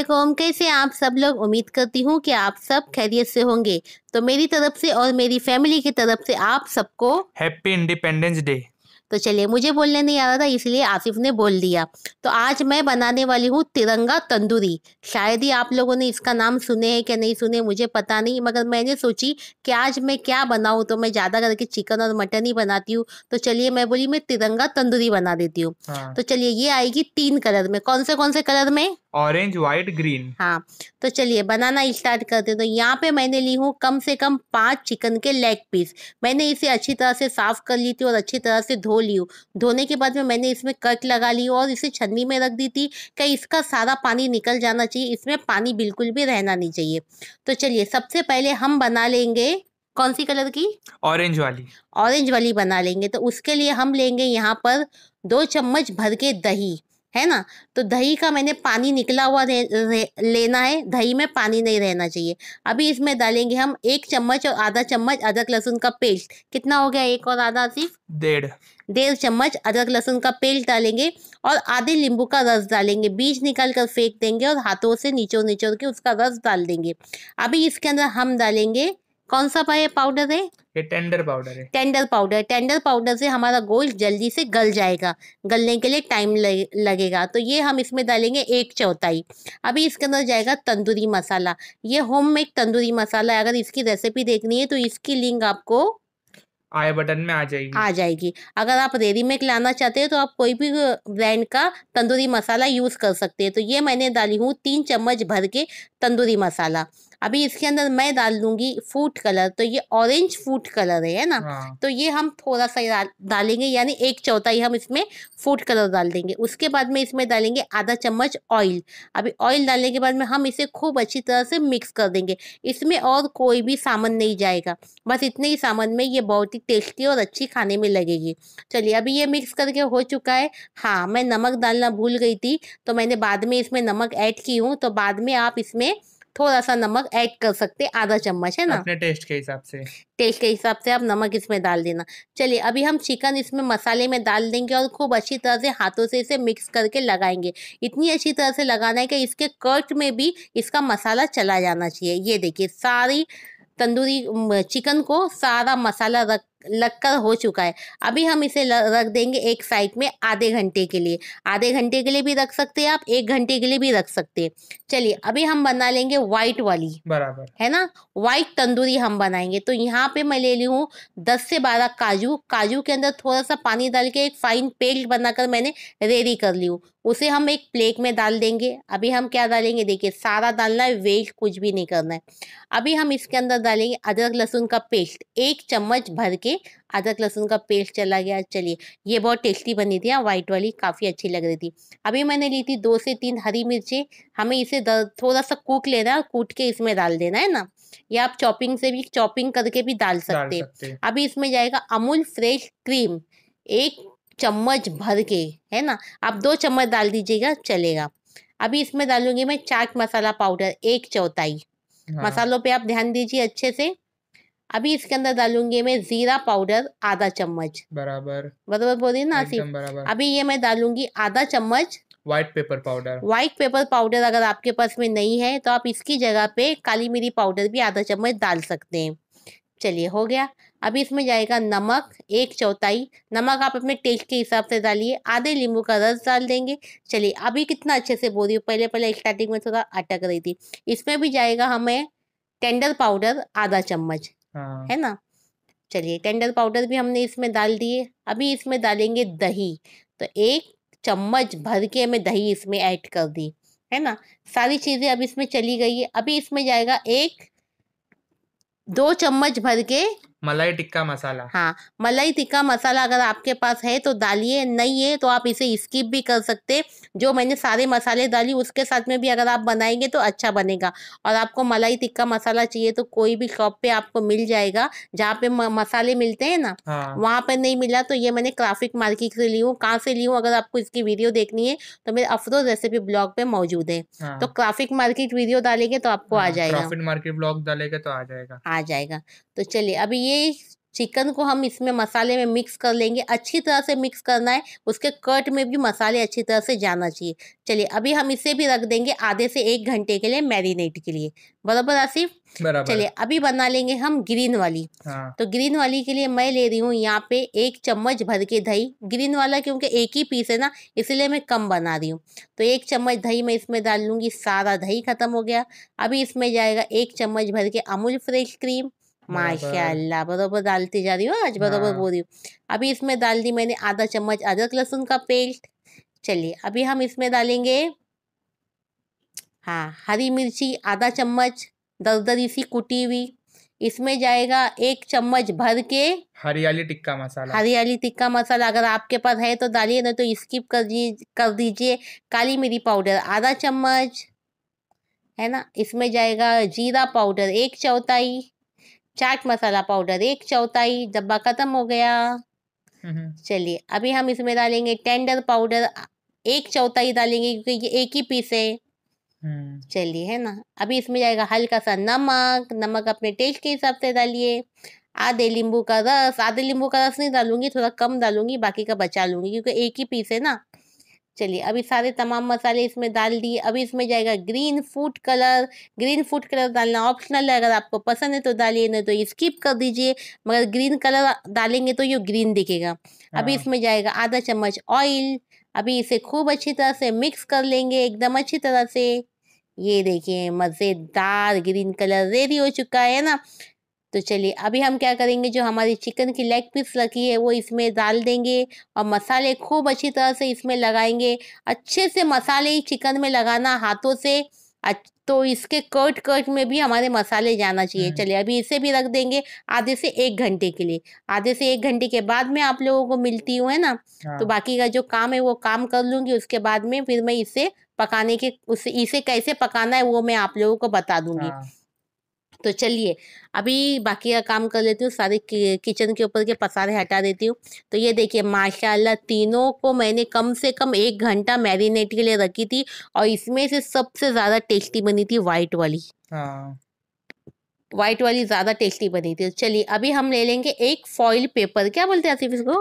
अस्सलाम कैसे आप सब लोग उम्मीद करती हूँ कि आप सब खैरियत से होंगे तो मेरी तरफ से और मेरी फैमिली की तरफ से आप सबको हैप्पी इंडिपेंडेंस डे तो चलिए मुझे बोलने नहीं आ रहा था इसलिए आसिफ ने बोल दिया तो आज मैं बनाने वाली हूँ तिरंगा तंदूरी शायद ही आप लोगों ने इसका नाम सुने हैं क्या नहीं सुने मुझे पता नहीं मगर मैंने सोची कि आज मैं क्या बनाऊँ तो मैं ज़्यादा करके चिकन और मटन ही बनाती हूँ तो चलिए मैं बोली मैं तिरंगा तंदूरी बना देती हूँ हाँ। तो चलिए ये आएगी तीन कलर में कौन से कौन से कलर में ऑरेंज व्हाइट ग्रीन हाँ तो चलिए बनाना स्टार्ट करते तो यहाँ पे मैंने ली हूँ कम से कम पांच चिकन के लेग पीस मैंने इसे अच्छी तरह से साफ कर ली थी और अच्छी तरह से धो ली हूँ धोने के बाद में मैंने इसमें कट लगा ली और इसे छन्नी में रख दी थी कि इसका सारा पानी निकल जाना चाहिए इसमें पानी बिल्कुल भी रहना नहीं चाहिए तो चलिए सबसे पहले हम बना लेंगे कौन सी कलर की ऑरेंज वाली ऑरेंज वाली बना लेंगे तो उसके लिए हम लेंगे यहाँ पर दो चम्मच भर के दही है ना तो दही का मैंने पानी निकला हुआ रे, रे, लेना है दही में पानी नहीं रहना चाहिए अभी इसमें डालेंगे हम एक चम्मच और आधा चम्मच अदरक लहसुन का पेस्ट कितना हो गया एक और आधा सिर्फ डेढ़ डेढ़ चम्मच अदरक लहसुन का पेस्ट डालेंगे और आधे नींबू का रस डालेंगे बीज निकाल कर फेंक देंगे और हाथों से नीचो नीचो के उसका रस डाल देंगे अभी इसके अंदर हम डालेंगे कौन सा पाए पाउडर है ये टेंडर पाउडर है टेंडर पाउडर टेंडर पाउडर से हमारा गोश्त जल्दी से गल जाएगा गलने के लिए टाइम लगेगा तो ये हम इसमें डालेंगे एक चौथाई अभी इसके अंदर जाएगा तंदूरी मसाला ये होम मेड तंदूरी मसाला है अगर इसकी रेसिपी देखनी है तो इसकी लिंक आपको आई बटन में आ जाएगी आ जाएगी अगर आप रेडीमेड लाना चाहते हैं तो आप कोई भी ब्रांड का तंदूरी मसाला यूज़ कर सकते हैं तो ये मैंने डाली हूँ तीन चम्मच भर के तंदूरी मसाला अभी इसके अंदर मैं डाल दूंगी फूड कलर तो ये ऑरेंज फूड कलर है ना हाँ। तो ये हम थोड़ा सा डालेंगे यानी एक चौथाई हम इसमें फूड कलर डाल देंगे उसके बाद में इसमें डालेंगे आधा चम्मच ऑयल अभी ऑयल डालने के बाद में हम इसे खूब अच्छी तरह से मिक्स कर देंगे इसमें और कोई भी सामान नहीं जाएगा बस इतने ही सामान में ये बहुत ही टेस्टी और अच्छी खाने में लगेगी चलिए अभी ये मिक्स करके हो चुका है हाँ मैं नमक डालना भूल गई थी तो मैंने बाद में इसमें नमक ऐड की हूँ तो बाद में आप इसमें थोड़ा सा नमक ऐड कर सकते आधा चम्मच है ना अपने टेस्ट के हिसाब से टेस्ट के हिसाब से आप नमक इसमें डाल देना चलिए अभी हम चिकन इसमें मसाले में डाल देंगे और खूब अच्छी तरह से हाथों से इसे मिक्स करके लगाएंगे इतनी अच्छी तरह से लगाना है कि इसके कट में भी इसका मसाला चला जाना चाहिए ये देखिए सारी तंदूरी चिकन को सारा मसाला रख लगकर हो चुका है अभी हम इसे रख देंगे एक साइड में आधे घंटे के लिए आधे घंटे के लिए भी रख सकते हैं आप एक घंटे के लिए भी रख सकते हैं चलिए अभी हम बना लेंगे व्हाइट वाली बराबर है ना व्हाइट तंदूरी हम बनाएंगे तो यहाँ पे मैं ले ली हूँ दस से बारह काजू काजू के अंदर थोड़ा सा पानी डाल के एक फाइन पेस्ट बनाकर मैंने रेडी कर ली हूँ उसे हम एक प्लेट में डाल देंगे अभी हम क्या डालेंगे देखिए सारा डालना है वेस्ट कुछ भी नहीं करना है अभी हम इसके अंदर डालेंगे अदरक लहसुन का पेस्ट एक चम्मच भर के अदरक लहसुन का पेस्ट चला गया चलिए ये बहुत टेस्टी बनी थी हाँ वाइट वाली काफ़ी अच्छी लग रही थी अभी मैंने ली थी दो से तीन हरी मिर्चें हमें इसे थोड़ा सा कूट लेना है कूट के इसमें डाल देना है ना या आप चॉपिंग से भी चॉपिंग करके भी डाल सकते हैं अभी इसमें जाएगा अमूल फ्रेश क्रीम एक चम्मच भर के है ना आप दो चम्मच डाल दीजिएगा चलेगा अभी इसमें डालूंगी मैं चाट मसाला पाउडर एक चौथाई हाँ। मसालों पे आप ध्यान दीजिए अच्छे से अभी इसके अंदर डालूंगी मैं जीरा पाउडर आधा चम्मच बराबर बराबर बोल रही ना आसिफ अभी ये मैं डालूंगी आधा चम्मच white pepper powder white pepper powder अगर आपके पास में नहीं है तो आप इसकी जगह पे काली मिरी पाउडर भी आधा चम्मच डाल सकते हैं चलिए हो गया अभी इसमें जाएगा नमक एक चौथाई नमक आप अपने टेस्ट के हिसाब से डालिए आधे नींबू का रस डाल देंगे चलिए अभी कितना अच्छे से बोल रही हूँ पहले पहले स्टार्टिंग में थोड़ा अटक रही थी इसमें भी जाएगा हमें टेंडर पाउडर आधा चम्मच हाँ। है ना चलिए टेंडर पाउडर भी हमने इसमें डाल दिए अभी इसमें डालेंगे दही तो एक चम्मच भर के हमें दही इसमें ऐड कर दी है ना सारी चीज़ें अब इसमें चली गई है अभी इसमें जाएगा एक दो चम्मच भर के मलाई टिक्का मसाला हाँ मलाई टिक्का मसाला अगर आपके पास है तो डालिए नहीं है तो आप इसे स्किप भी कर सकते जो मैंने सारे मसाले डाली उसके साथ में भी अगर आप बनाएंगे तो अच्छा बनेगा और आपको मलाई टिक्का मसाला चाहिए तो कोई भी शॉप पे आपको मिल जाएगा जहाँ पे मसाले मिलते हैं ना हाँ। वहाँ पे नहीं मिला तो ये मैंने क्राफिक मार्केट से ली हूँ कहाँ से ली हूँ अगर आपको इसकी वीडियो देखनी है तो मेरे अफरोज रेसिपी ब्लॉग पे मौजूद है हाँ। तो क्राफिक मार्केट वीडियो डालेंगे तो आपको हाँ, आ जाएगा मार्केट ब्लॉग डालेगा तो आ जाएगा आ जाएगा तो चलिए अभी ये ये चिकन को हम इसमें मसाले में मिक्स कर लेंगे अच्छी तरह से मिक्स करना है उसके कट में भी मसाले अच्छी तरह से जाना चाहिए चलिए अभी हम इसे भी रख देंगे आधे से एक घंटे के लिए मैरिनेट के लिए बराबर आसिफ चलिए अभी बना लेंगे हम ग्रीन वाली हाँ। तो ग्रीन वाली के लिए मैं ले रही हूँ यहाँ पे एक चम्मच भर के दही ग्रीन वाला क्योंकि एक ही पीस है ना इसलिए मैं कम बना रही हूँ तो एक चम्मच दही मैं इसमें डाल लूंगी सारा दही खत्म हो गया अभी इसमें जाएगा एक चम्मच भर के अमूल फ्रेश क्रीम माशाल्लाह बरोबर डालती जा रही हूँ आज बरोबर हाँ। बोल रही हूँ अभी इसमें डाल दी मैंने आधा चम्मच अदरक लहसुन का पेस्ट चलिए अभी हम इसमें डालेंगे हाँ हरी मिर्ची आधा चम्मच दरदरी सी कुटी हुई इसमें जाएगा एक चम्मच भर के हरियाली टिक्का मसाला हरियाली टिक्का मसाला अगर आपके पास है तो डालिए ना तो स्किप कर कर दीजिए काली मिरी पाउडर आधा चम्मच है ना इसमें जाएगा जीरा पाउडर एक चौथाई चाट मसाला पाउडर एक चौथाई डब्बा खत्म हो गया चलिए अभी हम इसमें डालेंगे टेंडर पाउडर एक चौथाई डालेंगे क्योंकि ये एक ही पीस है हम्म। चलिए है ना अभी इसमें जाएगा हल्का सा नमक नमक अपने टेस्ट के हिसाब से डालिए आधे नींबू का रस आधे नींबू का रस नहीं डालूंगी थोड़ा कम डालूंगी बाकी का बचा लूंगी क्योंकि एक ही पीस है ना चलिए अभी सारे तमाम मसाले इसमें डाल दिए अभी इसमें जाएगा green food colour green food colour डालना ऑप्शनल है अगर आपको पसंद है तो डालिए नहीं तो ये स्किप कर दीजिए मगर ग्रीन कलर डालेंगे तो ये ग्रीन दिखेगा अभी हाँ। इसमें जाएगा आधा चम्मच ऑयल अभी इसे खूब अच्छी तरह से मिक्स कर लेंगे एकदम अच्छी तरह से ये देखिए मज़ेदार ग्रीन कलर रेडी हो चुका है ना तो चलिए अभी हम क्या करेंगे जो हमारी चिकन की लेग पीस रखी है वो इसमें डाल देंगे और मसाले खूब अच्छी तरह से इसमें लगाएंगे अच्छे से मसाले चिकन में लगाना हाथों से तो इसके कट कट में भी हमारे मसाले जाना चाहिए हम्म। चलिए अभी इसे भी रख देंगे आधे से एक घंटे के लिए आधे से एक घंटे के बाद में आप लोगों को मिलती हूँ है ना हाँ। तो बाकी का जो काम है वो काम कर लूंगी उसके बाद में फिर मैं इसे पकाने के उसे इसे कैसे पकाना है वो मैं आप लोगों को बता दूंगी हाँ। तो चलिए अभी बाकी का काम कर लेती हूँ सारे किचन के ऊपर के पसारे हटा देती हूँ तो ये देखिए माशाल्लाह तीनों को मैंने कम से कम एक घंटा मैरिनेट के लिए रखी थी और इसमें से सबसे ज़्यादा टेस्टी बनी थी वाइट वाली हाँ व्हाइट वाली ज्यादा टेस्टी बनी थी चलिए अभी हम ले लेंगे एक फॉइल पेपर क्या बोलते हैं आसिफ इसको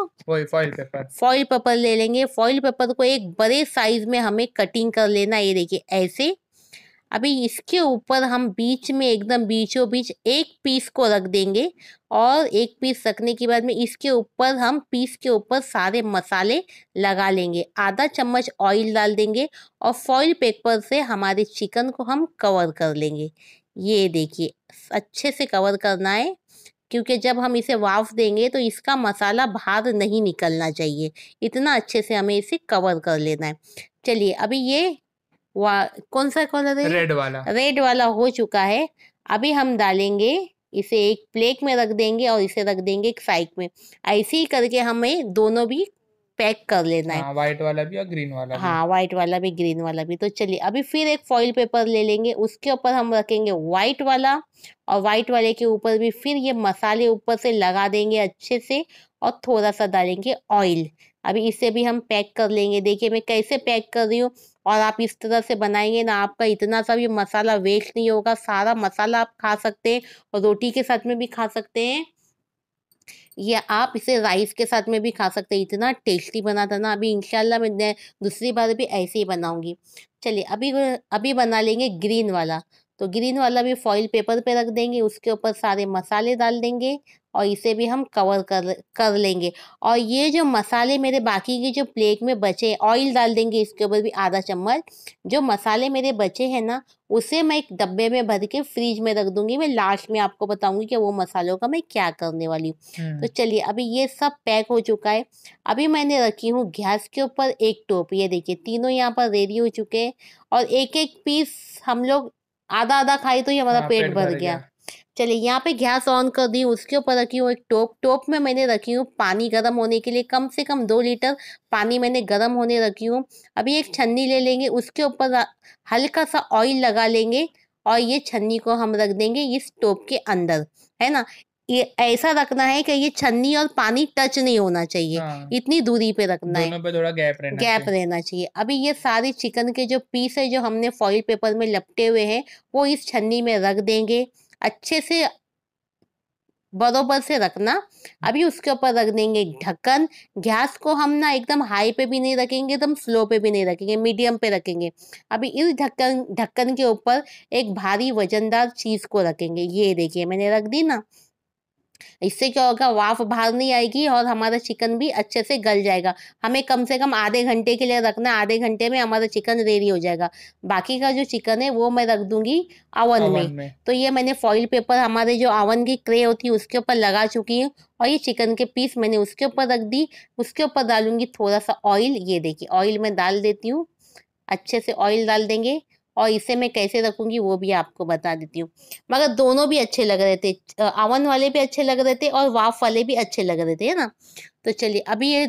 फॉइल पेपर फॉइल पेपर ले लेंगे फॉइल पेपर को एक बड़े साइज में हमें कटिंग कर लेना ये देखिए ऐसे अभी इसके ऊपर हम बीच में एकदम बीचों बीच एक पीस को रख देंगे और एक पीस रखने के बाद में इसके ऊपर हम पीस के ऊपर सारे मसाले लगा लेंगे आधा चम्मच ऑयल डाल देंगे और फॉइल पेपर से हमारे चिकन को हम कवर कर लेंगे ये देखिए अच्छे से कवर करना है क्योंकि जब हम इसे वाफ देंगे तो इसका मसाला बाहर नहीं निकलना चाहिए इतना अच्छे से हमें इसे कवर कर लेना है चलिए अभी ये वा, कौन सा कलर है रेड वाला रेड वाला हो चुका है अभी हम डालेंगे इसे एक प्लेट में रख देंगे और इसे रख देंगे एक साइड में ऐसे ही करके हमें दोनों भी पैक कर लेना है व्हाइट वाला भी और ग्रीन वाला हाँ व्हाइट वाला भी ग्रीन हाँ, वाला भी तो चलिए अभी फिर एक फॉइल पेपर ले लेंगे उसके ऊपर हम रखेंगे व्हाइट वाला और व्हाइट वाले के ऊपर भी फिर ये मसाले ऊपर से लगा देंगे अच्छे से और थोड़ा सा डालेंगे ऑयल अभी इसे भी हम पैक कर लेंगे देखिए मैं कैसे पैक कर रही हूँ और आप इस तरह से बनाएंगे ना आपका इतना सा भी मसाला वेस्ट नहीं होगा सारा मसाला आप खा सकते हैं और रोटी के साथ में भी खा सकते हैं या आप इसे राइस के साथ में भी खा सकते हैं इतना टेस्टी बना था ना अभी इंशाल्लाह मैं दूसरी बार भी ऐसे ही बनाऊंगी चलिए अभी अभी बना लेंगे ग्रीन वाला तो ग्रीन वाला भी फॉइल पेपर पे रख देंगे उसके ऊपर सारे मसाले डाल देंगे और इसे भी हम कवर कर कर लेंगे और ये जो मसाले मेरे बाकी के जो प्लेट में बचे ऑयल डाल देंगे इसके ऊपर भी आधा चम्मच जो मसाले मेरे बचे हैं ना उसे मैं एक डब्बे में भर के फ्रीज में रख दूंगी मैं लास्ट में आपको बताऊंगी कि वो मसालों का मैं क्या करने वाली हूँ तो हम्म। चलिए अभी ये सब पैक हो चुका है अभी मैंने रखी हूँ गैस के ऊपर एक टोप ये देखिए तीनों यहाँ पर रेडी हो चुके हैं और एक एक पीस हम लोग आधा आधा खाई तो ये हमारा हाँ, पेट, भर, भर गया, गया। चलिए यहाँ पे गैस ऑन कर दी उसके ऊपर रखी हूँ एक टोप टोप में मैंने रखी हूँ पानी गर्म होने के लिए कम से कम दो लीटर पानी मैंने गर्म होने रखी हूँ अभी एक छन्नी ले लेंगे उसके ऊपर हल्का सा ऑयल लगा लेंगे और ये छन्नी को हम रख देंगे इस टोप के अंदर है ना ये ऐसा रखना है कि ये छन्नी और पानी टच नहीं होना चाहिए हाँ। इतनी दूरी पे रखना है पे थोड़ा गैप रहना गैप रहना चाहिए अभी ये सारे चिकन के जो पीस है जो हमने फॉइल पेपर में लपटे हुए हैं वो इस छन्नी में रख देंगे अच्छे से बरोबर से रखना अभी उसके ऊपर रख देंगे ढक्कन गैस को हम ना एकदम हाई पे भी नहीं रखेंगे एकदम स्लो पे भी नहीं रखेंगे मीडियम पे रखेंगे अभी इस ढक्कन ढक्कन के ऊपर एक भारी वजनदार चीज़ को रखेंगे ये देखिए मैंने रख दी ना इससे क्या होगा वाफ बाहर नहीं आएगी और हमारा चिकन भी अच्छे से गल जाएगा हमें कम से कम आधे घंटे के लिए रखना आधे घंटे में हमारा चिकन रेडी हो जाएगा बाकी का जो चिकन है वो मैं रख दूंगी अवन, अवन में।, में तो ये मैंने फॉइल पेपर हमारे जो अवन की क्रे होती है उसके ऊपर लगा चुकी हूँ और ये चिकन के पीस मैंने उसके ऊपर रख दी उसके ऊपर डालूंगी थोड़ा सा ऑयल ये देखिए ऑयल मैं डाल देती हूँ अच्छे से ऑयल डाल देंगे और इसे मैं कैसे रखूँगी वो भी आपको बता देती हूँ मगर दोनों भी अच्छे लग रहे थे अवन वाले भी अच्छे लग रहे थे और वाफ वाले भी अच्छे लग रहे थे है ना तो चलिए अभी ये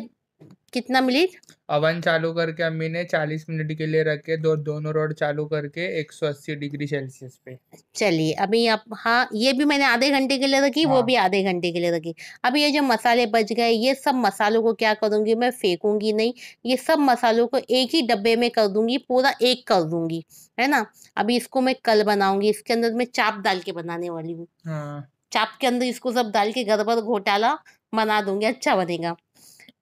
कितना मिली अवन चालू करके अम्मी ने चालीस मिनट के लिए रखे दो दोनों रोड चालू करके एक सौ अस्सी डिग्री सेल्सियस पे चलिए अभी आप हाँ ये भी मैंने आधे घंटे के लिए रखी हाँ। वो भी आधे घंटे के लिए रखी अभी ये जो मसाले बच गए ये सब मसालों को क्या करूंगी मैं फेंकूंगी नहीं ये सब मसालों को एक ही डब्बे में कर दूंगी पूरा एक कर दूंगी है ना अभी इसको मैं कल बनाऊंगी इसके अंदर मैं चाप डाल के बनाने वाली हूँ हाँ। चाप के अंदर इसको सब डाल के घर पर घोटाला बना दूंगी अच्छा बनेगा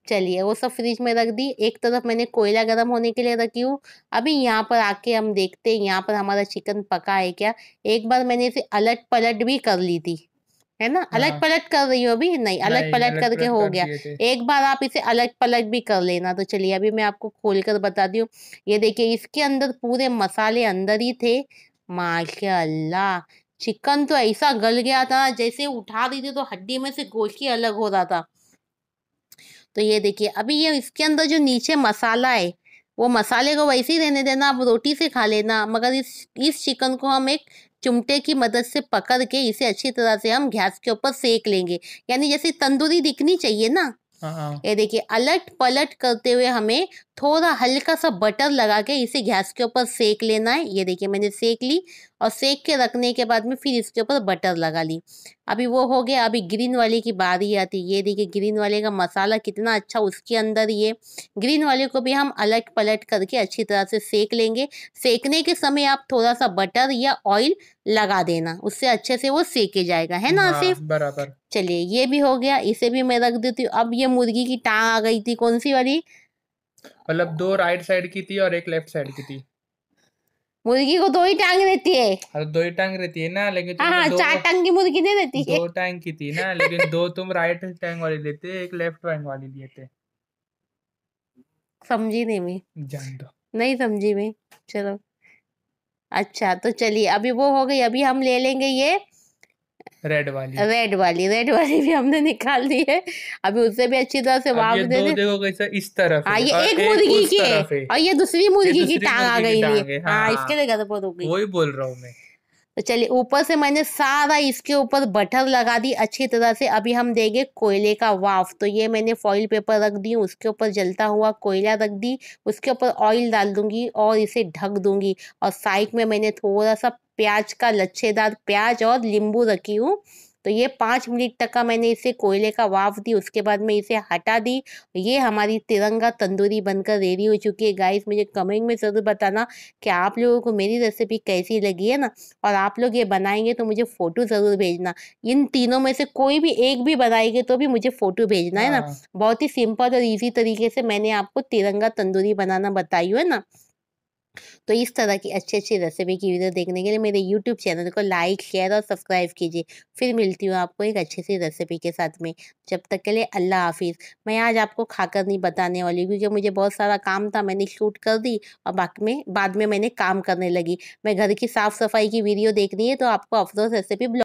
चलिए वो सब फ्रिज में रख दी एक तरफ मैंने कोयला गर्म होने के लिए रखी हूँ अभी यहाँ पर आके हम देखते हैं यहाँ पर हमारा चिकन पका है क्या एक बार मैंने इसे अलट पलट भी कर ली थी है ना हाँ।, हाँ। अलट पलट कर रही हूँ अभी नहीं अलट पलट करके हो गया एक बार आप इसे अलट पलट भी कर लेना तो चलिए अभी मैं आपको खोल कर बता हूँ ये देखिए इसके अंदर पूरे मसाले अंदर ही थे माशाला चिकन तो ऐसा गल गया था जैसे उठा रही थी तो हड्डी में से गोश्त अलग हो रहा था तो ये देखिए अभी ये इसके अंदर जो नीचे मसाला है वो मसाले को वैसे ही रहने देना आप रोटी से खा लेना मगर इस इस चिकन को हम एक चुमटे की मदद से पकड़ के इसे अच्छी तरह से हम गैस के ऊपर सेक लेंगे यानी जैसे तंदूरी दिखनी चाहिए ना ये देखिए अलट पलट करते हुए हमें थोड़ा हल्का सा बटर लगा के इसे गैस के ऊपर सेक लेना है ये देखिए मैंने सेक ली और सेक के रखने के बाद में फिर इसके ऊपर बटर लगा ली अभी वो हो गया अभी ग्रीन वाले की बारी आती ये देखिए ग्रीन वाले का मसाला कितना अच्छा उसके अंदर ये ग्रीन वाले को भी हम अलट पलट करके अच्छी तरह से सेक लेंगे सेकने के समय आप थोड़ा सा बटर या ऑयल लगा देना उससे अच्छे से वो सेके जाएगा है ना हाँ, आसिफ बराबर चलिए ये भी हो गया इसे भी मैं रख देती हूँ अब ये मुर्गी की टांग आ गई थी कौन सी वाली मतलब दो राइट साइड की थी और एक लेफ्ट साइड की थी मुर्गी को दो ही टांग रहती है अरे हाँ, तो दो ही टांग रहती है ना लेकिन हाँ, हाँ दो चार टांग की मुर्गी नहीं रहती है दो टांग की थी ना लेकिन दो तुम राइट टांग वाली देते एक लेफ्ट टांग वाली देते समझी नहीं मैं जान दो नहीं समझी मैं चलो अच्छा तो चलिए अभी वो हो गई अभी हम ले लेंगे ये रेड वाली रेड वाली रेड वाली भी हमने निकाल दी है अभी उससे भी अच्छी तरह से वाप दे दे देखो कैसा इस तरफ हाँ ये एक, मुर्गी की है और ये दूसरी मुर्गी की टांग आ गई है हाँ, हाँ इसके लिए गदपुर हो गई वही बोल रहा हूँ मैं तो चलिए ऊपर से मैंने सारा इसके ऊपर बटर लगा दी अच्छी तरह से अभी हम देंगे कोयले का वाफ तो ये मैंने फॉइल पेपर रख दी उसके ऊपर जलता हुआ कोयला रख दी उसके ऊपर ऑयल डाल दूंगी और इसे ढक दूंगी और साइड में मैंने थोड़ा सा प्याज का लच्छेदार प्याज और नींबू रखी हूँ तो ये पाँच मिनट तक का मैंने इसे कोयले का वाफ दी उसके बाद मैं इसे हटा दी ये हमारी तिरंगा तंदूरी बनकर रेडी हो चुकी है गाइस मुझे कमेंट में ज़रूर बताना कि आप लोगों को मेरी रेसिपी कैसी लगी है ना और आप लोग ये बनाएंगे तो मुझे फ़ोटो ज़रूर भेजना इन तीनों में से कोई भी एक भी बनाएंगे तो भी मुझे फ़ोटो भेजना है ना हाँ। बहुत ही सिंपल और ईजी तरीके से मैंने आपको तिरंगा तंदूरी बनाना बताई है ना तो इस तरह की अच्छी अच्छी रेसिपी की वीडियो देखने के लिए मेरे यूट्यूब चैनल को लाइक शेयर और सब्सक्राइब कीजिए फिर मिलती हूँ आपको एक अच्छी सी रेसिपी के साथ में जब तक के लिए अल्लाह हाफिज़ मैं आज आपको खाकर नहीं बताने वाली क्योंकि मुझे बहुत सारा काम था मैंने शूट कर दी और बाकी में बाद में मैंने काम करने लगी मैं घर की साफ़ सफाई की वीडियो देखनी है तो आपको अफसोस रेसिपी